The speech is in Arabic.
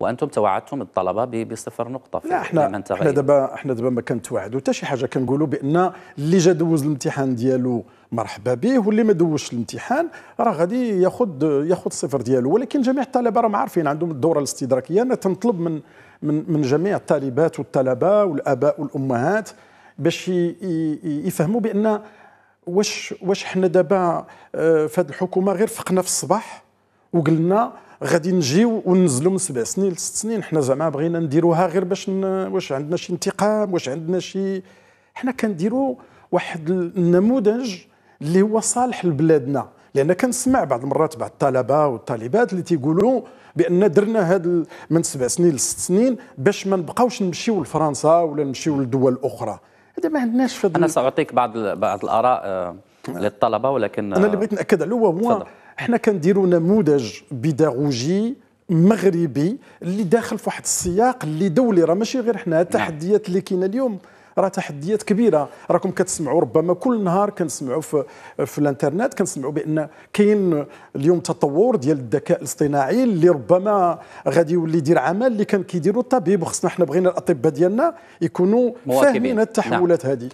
وانتم توعدتم الطلبه بصفر نقطه في لا احنا احنا دابا احنا دابا ما كنتوعدوا حتى شي حاجه كنقولوا بان اللي جا دوز الامتحان ديالو مرحبا به واللي ما دوزش الامتحان راه غادي ياخذ ياخذ الصفر ديالو ولكن جميع الطلبه راهم عارفين عندهم الدوره الاستدراكيه انا تنطلب من من من جميع الطالبات والطلبه والاباء والامهات باش يفهموا بان واش واش حنا دابا آه، في هذه الحكومه غير فقنا في الصباح وقلنا غادي نجيو وننزلوا من سبع سنين لست سنين حنا زعما بغينا نديروها غير باش واش عندنا شي انتقام واش عندنا شي حنا كنديروا واحد النموذج اللي هو صالح لبلادنا لان كنسمع بعض المرات بعض الطلبه والطالبات اللي تيقولوا بان درنا هذا من سبع سنين لست سنين باش ما نبقاوش نمشيو لفرنسا ولا نمشيو لدول اخرى هذا ما عندناش في انا ساعطيك بعض بعض الاراء آه، أه. للطلبه ولكن انا اللي آه، بغيت ناكد عليه هو احنا كنديروا نموذج بيداغوجي مغربي اللي داخل في واحد السياق اللي دولي راه ماشي غير حنا التحديات نعم. اللي كاينه اليوم راه تحديات كبيره راكم كتسمعوا ربما كل نهار كنسمعوا في في الانترنت كنسمعوا بان كاين اليوم تطور ديال الذكاء الاصطناعي اللي ربما غادي يولي يدير عمل اللي كان كيديروا الطبيب وخصنا حنا بغينا الاطباء ديالنا يكونوا فاهمين التحولات نعم. هذه